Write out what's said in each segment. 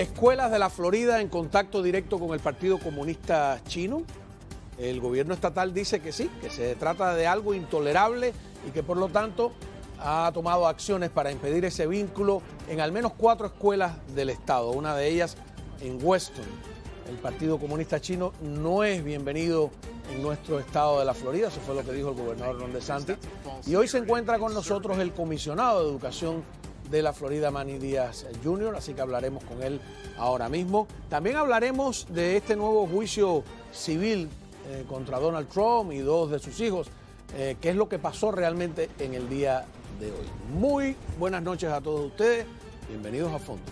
Escuelas de la Florida en contacto directo con el Partido Comunista Chino. El gobierno estatal dice que sí, que se trata de algo intolerable y que por lo tanto ha tomado acciones para impedir ese vínculo en al menos cuatro escuelas del Estado, una de ellas en Weston. El Partido Comunista Chino no es bienvenido en nuestro estado de la Florida, eso fue lo que dijo el gobernador Ron DeSantis. Y hoy se encuentra con nosotros el comisionado de Educación de la Florida Manny Díaz eh, Jr., así que hablaremos con él ahora mismo. También hablaremos de este nuevo juicio civil eh, contra Donald Trump y dos de sus hijos, eh, qué es lo que pasó realmente en el día de hoy. Muy buenas noches a todos ustedes, bienvenidos a Fondo.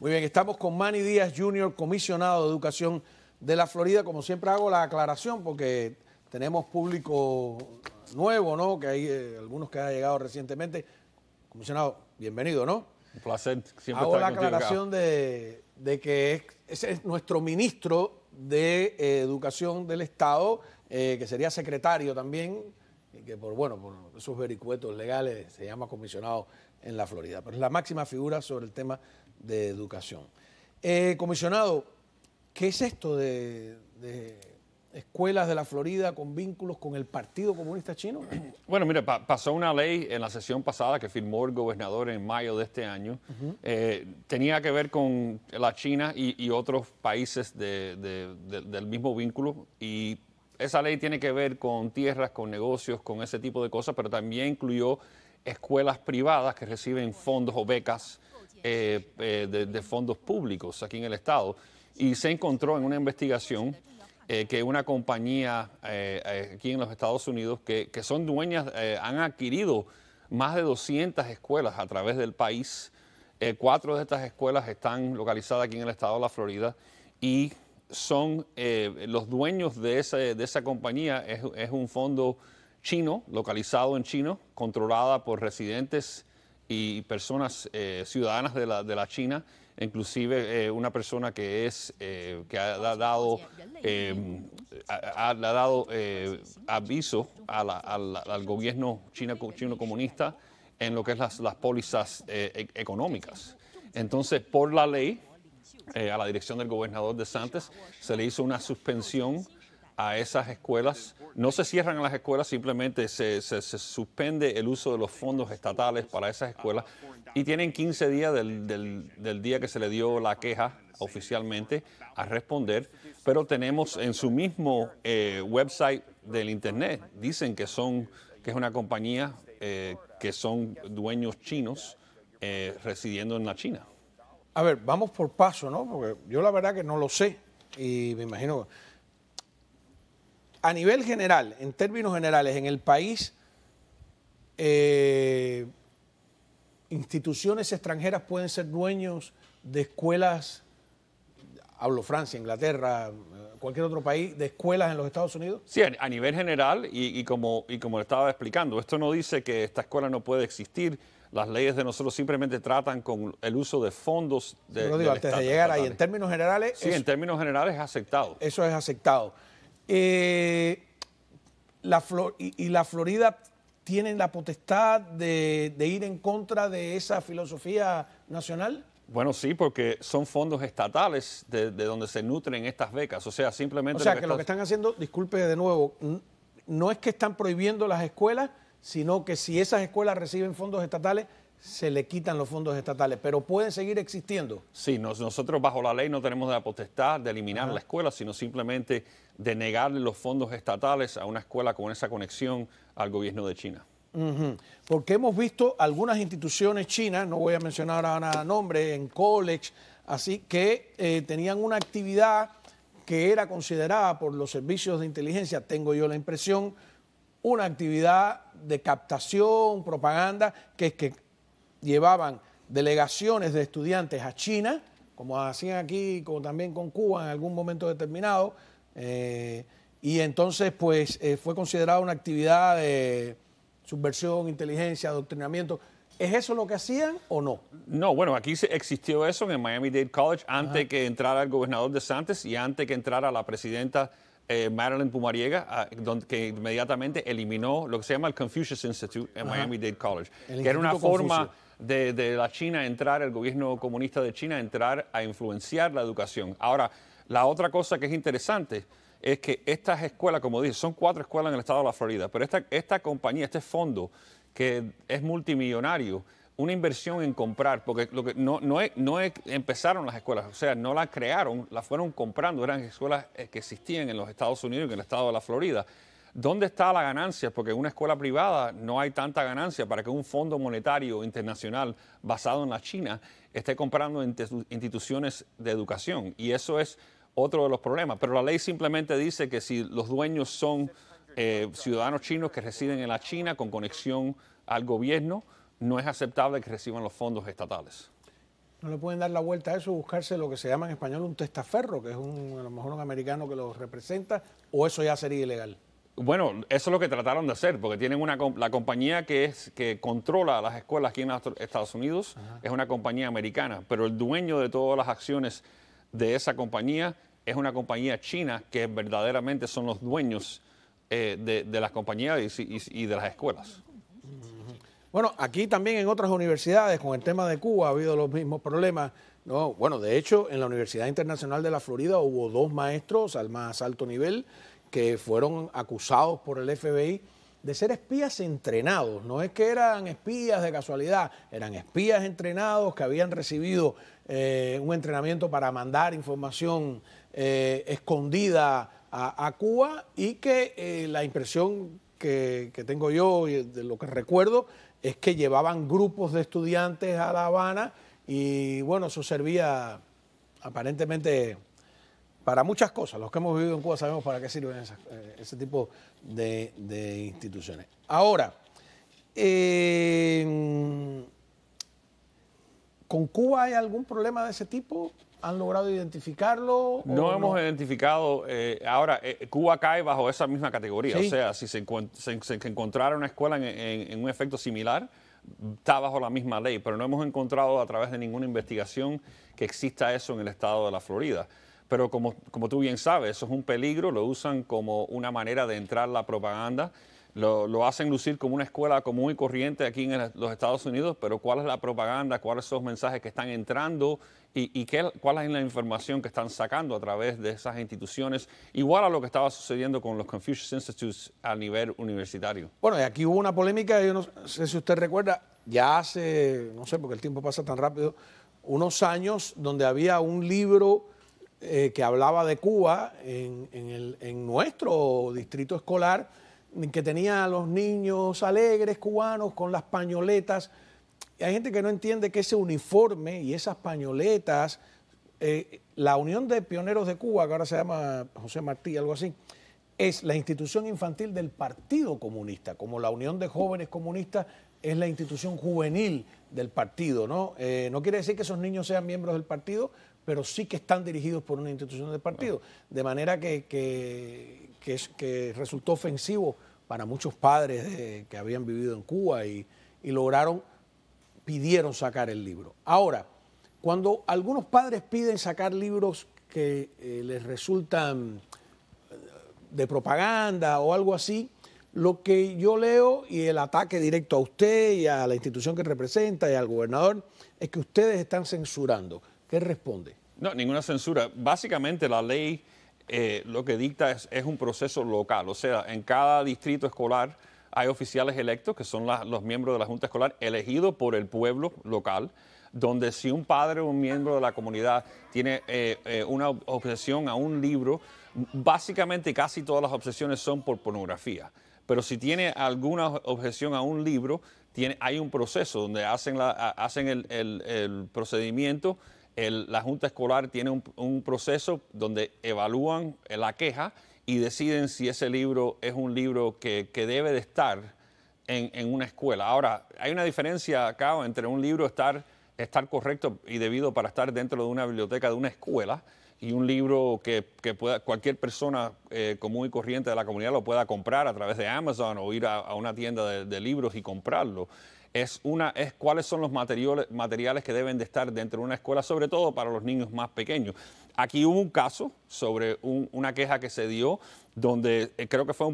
Muy bien, estamos con Manny Díaz Jr., comisionado de Educación de la Florida, como siempre hago la aclaración, porque tenemos público nuevo, ¿no? Que hay eh, algunos que han llegado recientemente. Comisionado, bienvenido, ¿no? Un placer. Siempre hago la aclaración de, que ese es nuestro ministro de eh, Educación del Estado, eh, que sería secretario también, y que por, bueno, por esos vericuetos legales se llama comisionado en la Florida, pero es la máxima figura sobre el tema de educación. comisionado, ¿Qué es esto de, escuelas de la Florida con vínculos con el Partido Comunista Chino? Bueno, mire, pasó una ley en la sesión pasada que firmó el gobernador en mayo de este año. Eh, tenía que ver con la China y, otros países del mismo vínculo y esa ley tiene que ver con tierras, con negocios, con ese tipo de cosas, pero también incluyó escuelas privadas que reciben fondos o becas eh, eh, de, de, fondos públicos aquí en el Estado y se encontró en una investigación eh, que una compañía eh, eh, aquí en los Estados Unidos que, son dueñas, han adquirido más de 200 escuelas a través del país. cuatro de estas escuelas están localizadas aquí en el estado de la Florida y son los dueños de, esa compañía. Es, un fondo chino, localizado en chino, controlada por residentes y personas eh, ciudadanas de la, de la, China, inclusive eh, una persona que es eh, que ha, dado em, ha, ha, dado aviso a al gobierno chino, chino comunista en lo que es las, las pólizas e, económicas. Entonces, por la ley, a la dirección del gobernador de Santos se le hizo una suspensión a esas escuelas. No se cierran las escuelas, simplemente se, suspende el uso de los fondos estatales para esas escuelas y tienen 15 días del, día que se le dio la queja oficialmente a responder, pero tenemos en su mismo eh, website del Internet, dicen que, son, que es una compañía eh, que son dueños chinos eh, residiendo en la China. A ver, vamos por paso, ¿no? Porque yo la verdad que no lo sé y me imagino a nivel general, en términos generales, en el país, eh, instituciones extranjeras pueden ser dueños de escuelas, hablo Francia, Inglaterra, eh, cualquier otro país, de escuelas en los Estados Unidos? Sí, a nivel general, y, como, estaba explicando, esto no dice que esta escuela no puede existir, las leyes de nosotros simplemente tratan con el uso de fondos de... digo, antes de llegar ahí, en términos generales... Sí, en términos generales es aceptado. Eso es aceptado. Eh, la y, la Florida tienen la potestad de, ir en contra de esa filosofía nacional? Bueno, sí, porque son fondos estatales de, donde se nutren estas becas. O sea, simplemente... O sea, que, lo que están haciendo, disculpe de nuevo, no es que están prohibiendo las escuelas, sino que si esas escuelas reciben fondos estatales, se le quitan los fondos estatales, pero pueden seguir existiendo. Sí, nosotros bajo la ley no tenemos la potestad de eliminar la escuela, sino simplemente de negarle los fondos estatales a una escuela con esa conexión al gobierno de China. Porque hemos visto algunas instituciones chinas, no voy a mencionar ahora nada nombre, en college, así que eh, tenían una actividad que era considerada por los servicios de inteligencia, tengo yo la impresión, una actividad de captación, propaganda, que, es que llevaban delegaciones de estudiantes a China, como hacían aquí como también con Cuba en algún momento determinado, eh, y entonces pues eh, fue considerada una actividad de subversión, inteligencia, adoctrinamiento. ¿Es eso lo que hacían o no? No, bueno, aquí existió eso en el Miami Dade College antes que entrara el gobernador de Santos y antes que entrara la presidenta eh, Marilyn Pumariega, ah, que inmediatamente eliminó lo que se llama el Confucius Institute en Miami-Dade College, que era una forma de, la China entrar, el gobierno comunista de China entrar a influenciar la educación. Ahora, la otra cosa que es interesante es que estas escuelas, como dije, son cuatro escuelas en el estado de la Florida, pero esta compañía, este fondo que es multimillonario, una inversión en comprar, porque lo que no, no, no, empezaron las escuelas, o sea, no las crearon, las fueron comprando, eran escuelas eh, que existían en los Estados Unidos y en el estado de la Florida. ¿Dónde está la ganancia? Porque en una escuela privada no hay tanta ganancia para que un fondo monetario internacional basado en la China esté comprando instituciones de educación. Y eso es otro de los problemas. Pero la ley simplemente dice que si los dueños son eh, ciudadanos chinos que residen en la China con conexión al gobierno, no es aceptable que reciban los fondos estatales. No le pueden dar la vuelta a eso, buscarse lo que se llama en español un testaferro, que es un, a lo mejor un americano que los representa, o eso ya sería ilegal. Bueno, eso es lo que trataron de hacer, porque tienen una la compañía que es que controla las escuelas aquí en Estados Unidos es una compañía americana, pero el dueño de todas las acciones de esa compañía es una compañía china que verdaderamente son los dueños eh, de, las compañías y de las escuelas. Bueno, aquí también en otras universidades, con el tema de Cuba, ha habido los mismos problemas. No, bueno, de hecho, en la Universidad Internacional de la Florida hubo dos maestros al más alto nivel que fueron acusados por el FBI de ser espías entrenados. No es que eran espías de casualidad, eran espías entrenados que habían recibido eh, un entrenamiento para mandar información eh, escondida a, Cuba y que eh, la impresión que, tengo yo y de lo que recuerdo es que llevaban grupos de estudiantes a La Habana y bueno, eso servía aparentemente para muchas cosas. Los que hemos vivido en Cuba sabemos para qué sirven eh, ese tipo de, instituciones. Ahora, eh, ¿con Cuba hay algún problema de ese tipo? ¿Han logrado identificarlo? No hemos identificado. Eh, ahora, eh, Cuba cae bajo esa misma categoría. O sea, si se, encontrara una escuela en, un efecto similar, está bajo la misma ley, pero no hemos encontrado a través de ninguna investigación que exista eso en el estado de la Florida. Pero como, como tú bien sabes, eso es un peligro, lo usan como una manera de entrar la propaganda. Lo, hacen lucir como una escuela común y corriente aquí en los Estados Unidos, pero ¿cuál es la propaganda? ¿Cuáles son los mensajes que están entrando? ¿Y, cuál es la información que están sacando a través de esas instituciones? Igual a lo que estaba sucediendo con los Confucius Institutes a nivel universitario. Bueno, y aquí hubo una polémica, yo no sé si usted recuerda, ya hace, no sé, porque el tiempo pasa tan rápido, unos años donde había un libro... Eh, que hablaba de Cuba en, en nuestro distrito escolar, que tenía a los niños alegres cubanos con las pañoletas. Y hay gente que no entiende que ese uniforme y esas pañoletas, eh, la Unión de Pioneros de Cuba, que ahora se llama José Martí, algo así, es la institución infantil del Partido Comunista, como la Unión de Jóvenes Comunistas es la institución juvenil del partido, ¿no? Eh, no quiere decir que esos niños sean miembros del partido, pero sí que están dirigidos por una institución del partido. De manera que, que, resultó ofensivo para muchos padres que habían vivido en Cuba y, lograron, pidieron sacar el libro. Ahora, cuando algunos padres piden sacar libros que eh, les resultan eh, de propaganda o algo así, lo que yo leo y el ataque directo a usted y a la institución que representa y al gobernador es que ustedes están censurando. ¿Qué responde? No, ninguna censura. Básicamente la ley eh, lo que dicta es, un proceso local, o sea, en cada distrito escolar hay oficiales electos, que son los miembros de la Junta Escolar, elegidos por el pueblo local, donde si un padre o un miembro de la comunidad tiene eh, eh, una obsesión a un libro, básicamente casi todas las obsesiones son por pornografía. Pero si tiene alguna objeción a un libro, tiene, hay un proceso donde hacen, hacen el procedimiento la Junta Escolar tiene un, proceso donde evalúan eh, la queja y deciden si ese libro es un libro que, debe de estar en, una escuela. Ahora, hay una diferencia acá entre un libro estar, estar correcto y debido para estar dentro de una biblioteca de una escuela y un libro que, pueda, cualquier persona eh, común y corriente de la comunidad lo pueda comprar a través de Amazon o ir a, una tienda de libros y comprarlo es, una, es cuáles son los materiales, materiales que deben de estar dentro de una escuela, sobre todo para los niños más pequeños. Aquí hubo un caso sobre una queja que se dio donde eh, creo que fue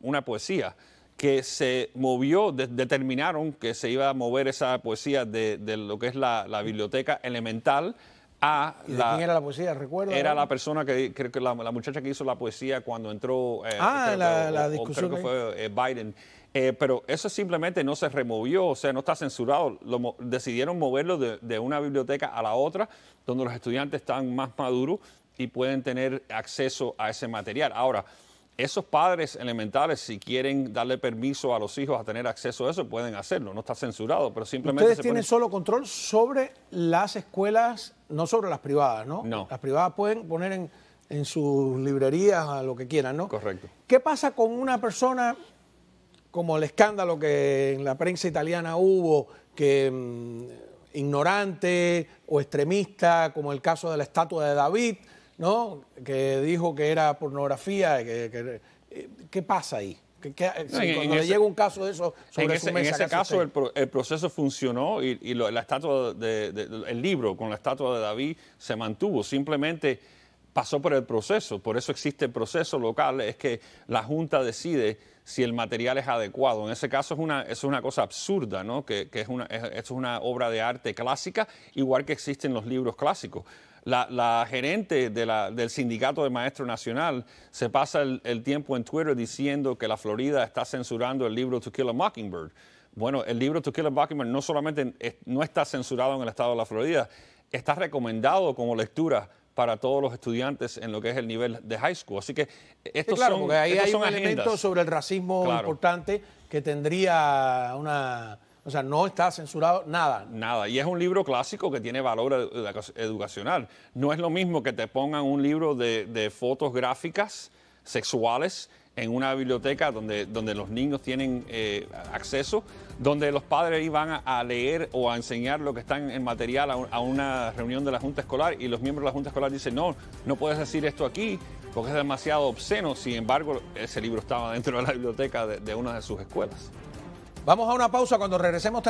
una poesía que se movió, determinaron que se iba a mover esa poesía de, lo que es la, biblioteca elemental a la, quién era la poesía? ¿Recuerdo? Era la persona que, creo que la, muchacha que hizo la poesía cuando entró... Eh, ah, la, discusión. que fue eh, Biden. Eh, pero eso simplemente no se removió, o sea, no está censurado. decidieron moverlo de, una biblioteca a la otra, donde los estudiantes están más maduros y pueden tener acceso a ese material. Ahora, esos padres elementales, si quieren darle permiso a los hijos a tener acceso a eso, pueden hacerlo, no está censurado, pero simplemente... Ustedes tienen solo control sobre las escuelas, no sobre las privadas, ¿no? No. Las privadas pueden poner en, en sus librerías a lo que quieran, ¿no? Correcto. ¿Qué pasa con una persona como el escándalo que en la prensa italiana hubo, que mm, ignorante o extremista, como el caso de la estatua de David, ¿no? que dijo que era pornografía. Eh, ¿Qué pasa ahí? cuando llega un caso de eso sobre en ese, en ese caso el, proceso funcionó y, la estatua el libro con la estatua de David se mantuvo simplemente pasó por el proceso por eso existe el proceso local es que la junta decide si el material es adecuado. En ese caso es una, es una cosa absurda, ¿no? que, que es, una, es, una obra de arte clásica, igual que existen los libros clásicos. La, gerente del Sindicato de Maestro Nacional se pasa el, el, tiempo en Twitter diciendo que la Florida está censurando el libro To Kill a Mockingbird. Bueno, el libro To Kill a Mockingbird no solamente no está censurado en el estado de la Florida, está recomendado como lectura para todos los estudiantes en lo que es el nivel de high school. Así que estos son, porque ahí hay un elemento sobre el racismo importante que tendría una o sea, no está censurado nada. Nada. Y es un libro clásico que tiene valor educacional. No es lo mismo que te pongan un libro de fotos gráficas sexuales en una biblioteca donde, donde los niños tienen eh, acceso, donde los padres iban a, leer o a enseñar lo que están en material a, una reunión de la Junta Escolar y los miembros de la Junta Escolar dicen, no, no puedes decir esto aquí porque es demasiado obsceno, sin embargo, ese libro estaba dentro de la biblioteca de una de sus escuelas. Vamos a una pausa cuando regresemos.